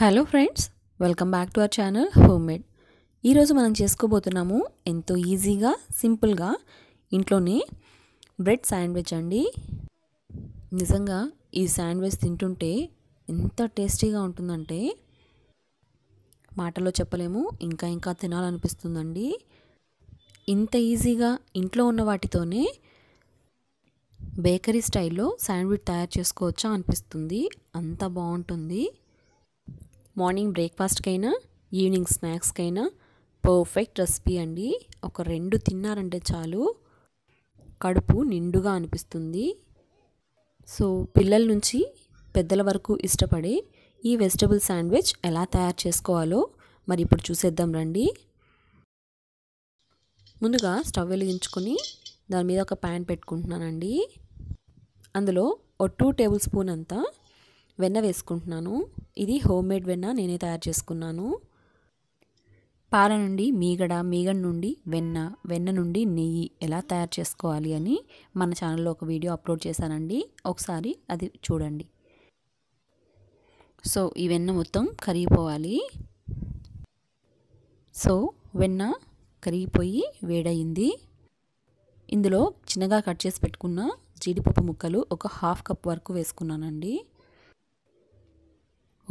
Hello friends welcome back to our channel homemade ఈరోజు మనం చేసుకోబోతున్నాము ఎంతో ఈజీగా సింపుల్గా ఇంట్లోనే బ్రెడ్ శాండ్విచ్ అండి నిజంగా ఈ శాండ్విచ్ తింటుంటే ఎంత టేస్టీగా ఉంటుందంటే మాటలో చెప్పలేము ఇంకా ఇంకా తినాలనిపిస్తుందండి ఇంత ఈజీగా ఇంట్లో ఉన్న వాటితోనే బేకరీ స్టైల్లో శాండ్విచ్ తయారు చేసుకోవచ్చా అనిపిస్తుంది అంత బాగుంటుంది మార్నింగ్ బ్రేక్ఫాస్ట్కైనా ఈవినింగ్ స్నాక్స్కైనా పర్ఫెక్ట్ రెసిపీ అండి ఒక రెండు తిన్నారంటే చాలు కడుపు నిండుగా అనిపిస్తుంది సో పిల్లల నుంచి పెద్దల వరకు ఇష్టపడే ఈ వెజిటబుల్ శాండ్విచ్ ఎలా తయారు చేసుకోవాలో మరి ఇప్పుడు చూసేద్దాం రండి ముందుగా స్టవ్ వెలిగించుకొని దాని మీద ఒక ప్యాన్ పెట్టుకుంటున్నానండి అందులో ఒక టూ టేబుల్ స్పూన్ అంతా వెన్న వేసుకుంటున్నాను ఇది హోమ్మేడ్ వెన్న నేనే తయారు చేసుకున్నాను పాల నుండి మీగడ మీగడ నుండి వెన్న వెన్న నుండి నెయ్యి ఎలా తయారు చేసుకోవాలి అని మన ఛానల్లో ఒక వీడియో అప్లోడ్ చేశానండి ఒకసారి అది చూడండి సో ఈ వెన్న మొత్తం కరిగిపోవాలి సో వెన్న కరిగిపోయి వేడయింది ఇందులో చిన్నగా కట్ చేసి పెట్టుకున్న జీడిపప్పు ముక్కలు ఒక హాఫ్ కప్ వరకు వేసుకున్నానండి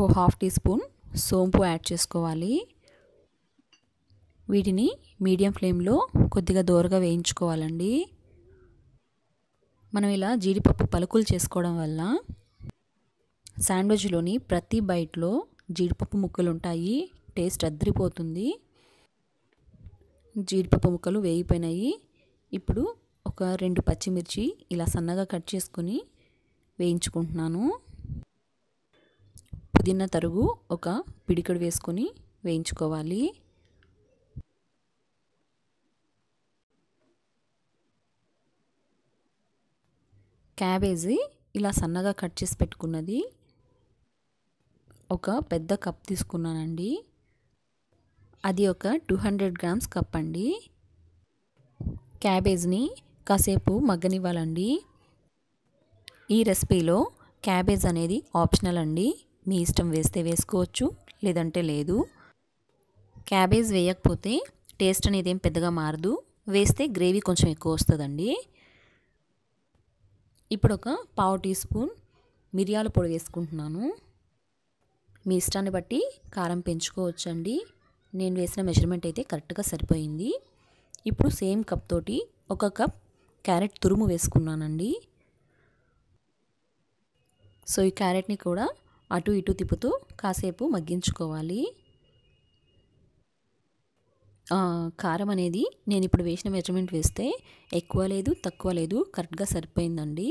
ఓ హాఫ్ టీ స్పూన్ సోంపు యాడ్ చేసుకోవాలి వీటిని మీడియం ఫ్లేమ్లో కొద్దిగా దూరగా వేయించుకోవాలండి మనం ఇలా జీడిపప్పు పలుకులు చేసుకోవడం వల్ల శాండ్విచ్లోని ప్రతి బైట్లో జీడిపప్పు ముక్కలు ఉంటాయి టేస్ట్ అద్దరిపోతుంది జీడిపప్పు ముక్కలు వేగిపోయినాయి ఇప్పుడు ఒక రెండు పచ్చిమిర్చి ఇలా సన్నగా కట్ చేసుకొని వేయించుకుంటున్నాను పుదీనా తరుగు ఒక పిడికడు వేసుకొని వేయించుకోవాలి క్యాబేజీ ఇలా సన్నగా కట్ చేసి పెట్టుకున్నది ఒక పెద్ద కప్ తీసుకున్నానండి అది ఒక టూ హండ్రెడ్ గ్రామ్స్ కప్ అండి క్యాబేజ్ని కాసేపు మగ్గనివ్వాలండి ఈ రెసిపీలో క్యాబేజ్ అనేది ఆప్షనల్ అండి మీ ఇష్టం వేస్తే వేసుకోవచ్చు లేదంటే లేదు క్యాబేజ్ వేయకపోతే టేస్ట్ అనేది ఏం పెద్దగా మారదు వేస్తే గ్రేవీ కొంచెం ఎక్కువ వస్తుందండి ఇప్పుడు ఒక పావు టీ స్పూన్ మిరియాల పొడి వేసుకుంటున్నాను మీ ఇష్టాన్ని బట్టి కారం పెంచుకోవచ్చండి నేను వేసిన మెజర్మెంట్ అయితే కరెక్ట్గా సరిపోయింది ఇప్పుడు సేమ్ కప్ తోటి ఒక కప్ క్యారెట్ తురుము వేసుకున్నానండి సో ఈ క్యారెట్ని కూడా అటు ఇటు తిప్పుతూ కాసేపు మగ్గించుకోవాలి కారం అనేది నేను ఇప్పుడు వేసిన మెజర్మెంట్ వేస్తే ఎక్కువ లేదు తక్కువ లేదు కరెక్ట్గా సరిపోయిందండి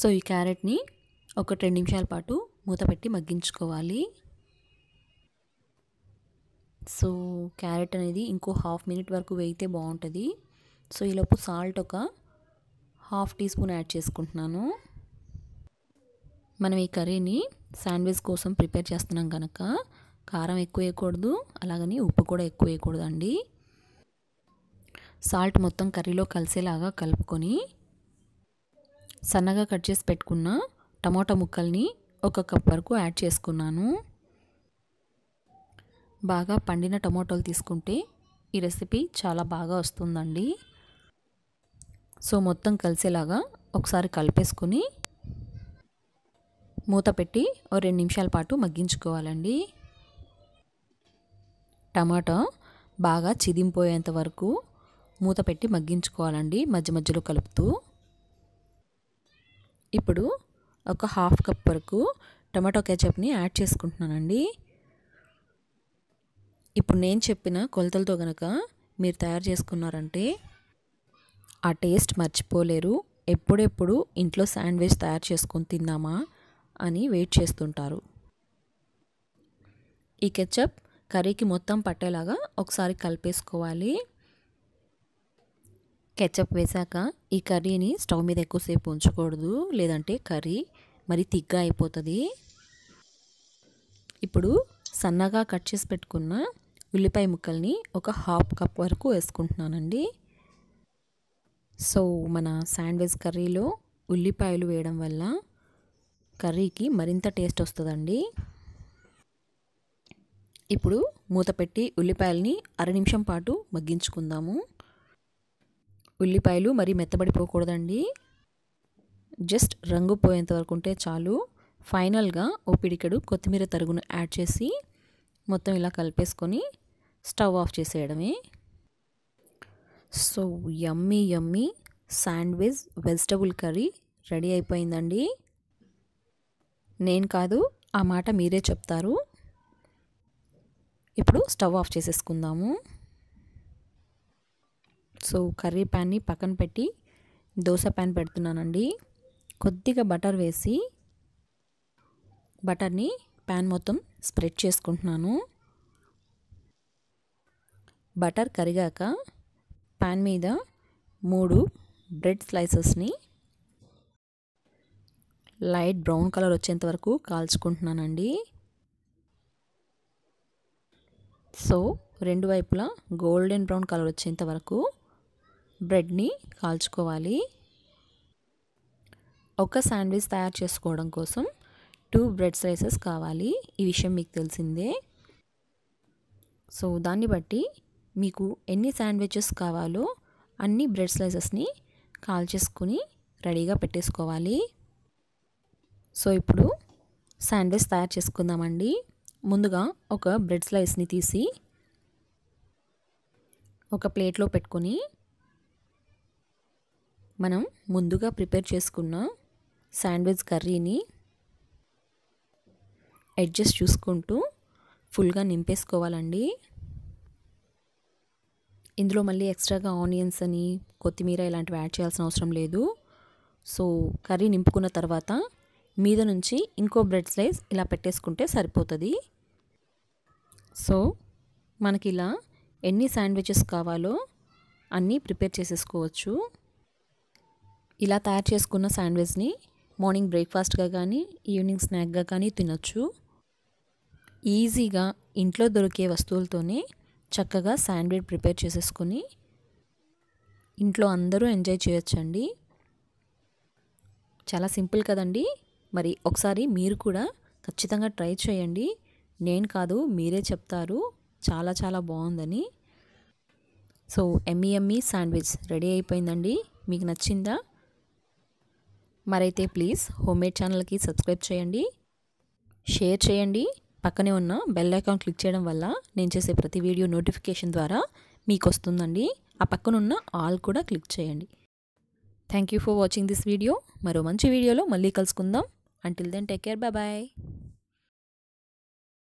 సో ఈ క్యారెట్ని ఒక రెండు నిమిషాల పాటు మూత పెట్టి మగ్గించుకోవాలి సో క్యారెట్ అనేది ఇంకో హాఫ్ మినిట్ వరకు వేయితే బాగుంటుంది సో ఈలోపు సాల్ట్ ఒక హాఫ్ టీ స్పూన్ యాడ్ చేసుకుంటున్నాను మనం ఈ కర్రీని శాండ్విచ్ కోసం ప్రిపేర్ చేస్తున్నాం కనుక కారం ఎక్కువ వేయకూడదు అలాగని ఉప్పు కూడా ఎక్కువ వేయకూడదు అండి సాల్ట్ మొత్తం కర్రీలో కలిసేలాగా కలుపుకొని సన్నగా కట్ చేసి పెట్టుకున్న టమాటా ముక్కల్ని ఒక కప్ వరకు యాడ్ చేసుకున్నాను బాగా పండిన టమాటోలు తీసుకుంటే ఈ రెసిపీ చాలా బాగా వస్తుందండి సో మొత్తం కలిసేలాగా ఒకసారి కలిపేసుకొని మూత పెట్టి ఓ రెండు నిమిషాల పాటు మగ్గించుకోవాలండి టమాటా బాగా చిదింపోయేంత వరకు మూత పెట్టి మగ్గించుకోవాలండి మధ్య మధ్యలో కలుపుతూ ఇప్పుడు ఒక హాఫ్ కప్ వరకు టమాటో కెచప్ని యాడ్ చేసుకుంటున్నానండి ఇప్పుడు నేను చెప్పిన కొలతలతో కనుక మీరు తయారు చేసుకున్నారంటే ఆ టేస్ట్ మర్చిపోలేరు ఎప్పుడెప్పుడు ఇంట్లో శాండ్విచ్ తయారు చేసుకొని తిందామా అని వెయిట్ చేస్తుంటారు ఈ కెచప్ కర్రీకి మొత్తం పట్టేలాగా ఒకసారి కలిపేసుకోవాలి కెచప్ వేశాక ఈ కర్రీని స్టవ్ మీద ఎక్కువసేపు ఉంచకూడదు లేదంటే కర్రీ మరి తిగ్గా అయిపోతుంది ఇప్పుడు సన్నగా కట్ చేసి పెట్టుకున్న ఉల్లిపాయ ముక్కల్ని ఒక హాఫ్ కప్ వరకు వేసుకుంటున్నానండి సో మన శాండ్విచ్ కర్రీలో ఉల్లిపాయలు వేయడం వల్ల కర్రీకి మరింత టేస్ట్ వస్తుందండి ఇప్పుడు మూత పెట్టి ఉల్లిపాయలని అర నిమిషం పాటు మగ్గించుకుందాము ఉల్లిపాయలు మరీ మెత్తబడిపోకూడదండి జస్ట్ రంగు పోయేంత వరకు ఉంటే చాలు ఫైనల్గా ఓ పిడికెడు కొత్తిమీర తరుగును యాడ్ చేసి మొత్తం ఇలా కలిపేసుకొని స్టవ్ ఆఫ్ చేసేయడమే so yummy yummy sandwich vegetable curry ready అయిపోయిందండి నేను కాదు ఆ మాట మీరే చెప్తారు ఇప్పుడు స్టవ్ ఆఫ్ చేసేసుకుందాము సో కర్రీ ప్యాన్ని పక్కన పెట్టి దోశ ప్యాన్ పెడుతున్నానండి కొద్దిగా బటర్ వేసి బటర్ని ప్యాన్ మొత్తం స్ప్రెడ్ చేసుకుంటున్నాను బటర్ కరిగాక ప్యాన్ మీద మూడు బ్రెడ్ స్లైసెస్ని లైట్ బ్రౌన్ కలర్ వచ్చేంత వరకు కాల్చుకుంటున్నానండి సో రెండు వైపులా గోల్డెన్ బ్రౌన్ కలర్ వచ్చేంత వరకు బ్రెడ్ని కాల్చుకోవాలి ఒక శాండ్విచ్ తయారు చేసుకోవడం కోసం టూ బ్రెడ్ స్లైసెస్ కావాలి ఈ విషయం మీకు తెలిసిందే సో దాన్ని బట్టి మీకు ఎన్ని శాండ్విచెస్ కావాలో అన్ని బ్రెడ్ స్లైసెస్ని కాల్చేసుకుని రెడీగా పెట్టేసుకోవాలి సో ఇప్పుడు శాండ్విచ్ తయారు చేసుకుందామండి ముందుగా ఒక బ్రెడ్ స్లైస్ని తీసి ఒక ప్లేట్లో పెట్టుకొని మనం ముందుగా ప్రిపేర్ చేసుకున్న శాండ్విచ్ కర్రీని అడ్జస్ట్ చూసుకుంటూ ఫుల్గా నింపేసుకోవాలండి ఇందులో మళ్ళీ ఎక్స్ట్రాగా ఆనియన్స్ అని కొత్తిమీర ఇలాంటివి యాడ్ చేయాల్సిన అవసరం లేదు సో కర్రీ నింపుకున్న తర్వాత మీద నుంచి ఇంకో బ్రెడ్ స్లైస్ ఇలా పెట్టేసుకుంటే సరిపోతుంది సో మనకి ఇలా ఎన్ని శాండ్విచెస్ కావాలో అన్నీ ప్రిపేర్ చేసేసుకోవచ్చు ఇలా తయారు చేసుకున్న శాండ్విచ్ని మార్నింగ్ బ్రేక్ఫాస్ట్గా కానీ ఈవినింగ్ స్నాక్గా కానీ తినొచ్చు ఈజీగా ఇంట్లో దొరికే వస్తువులతోనే చక్కగా శాండ్విచ్ ప్రిపేర్ చేసేసుకొని ఇంట్లో అందరూ ఎంజాయ్ చేయొచ్చండి చాలా సింపుల్ కదండి మరి ఒకసారి మీరు కూడా ఖచ్చితంగా ట్రై చేయండి నేను కాదు మీరే చెప్తారు చాలా చాలా బాగుందని సో ఎంఈఎంఈ శాండ్విచ్ రెడీ అయిపోయిందండి మీకు నచ్చిందా మరైతే ప్లీజ్ హోమ్మేడ్ ఛానల్కి సబ్స్క్రైబ్ చేయండి షేర్ చేయండి పక్కనే ఉన్న బెల్ ఐకాన్ క్లిక్ చేయడం వల్ల నేను చేసే ప్రతి వీడియో నోటిఫికేషన్ ద్వారా మీకు వస్తుందండి ఆ పక్కనున్న ఆల్ కూడా క్లిక్ చేయండి thank you for watching this video మరో మంచి వీడియోలో మళ్ళీ కలుసుకుందాం Until then, take care. Bye bye.